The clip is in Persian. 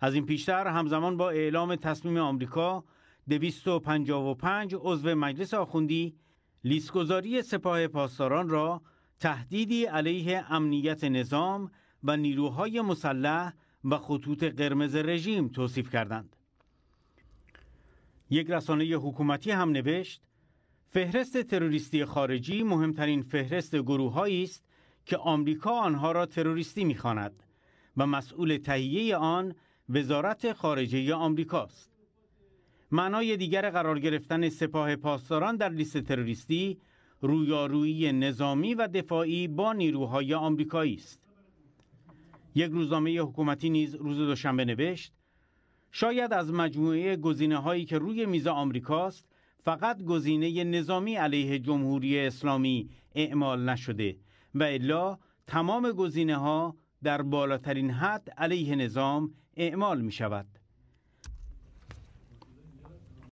از این پیشتر همزمان با اعلام تصمیم آمریکا 255 عضو مجلس آخوندی لیستگذاری سپاه پاسداران را تهدیدی علیه امنیت نظام و نیروهای مسلح و خطوط قرمز رژیم توصیف کردند. یک رسانه حکومتی هم نوشت فهرست تروریستی خارجی مهمترین فهرست گروههایی است که آمریکا آنها را تروریستی میخواند و مسئول تهیه آن وزارت خارجه آمریکاست. معنای دیگر قرار گرفتن سپاه پاسداران در لیست تروریستی رویارویی نظامی و دفاعی با نیروهای آمریکایی است. یک روزنامه حکومتی نیز روز دوشنبه نوشت شاید از مجموعه گزینه هایی که روی میز آمریکاست فقط گزینه نظامی علیه جمهوری اسلامی اعمال نشده و الا تمام گزینه ها در بالاترین حد علیه نظام اعمال می شود.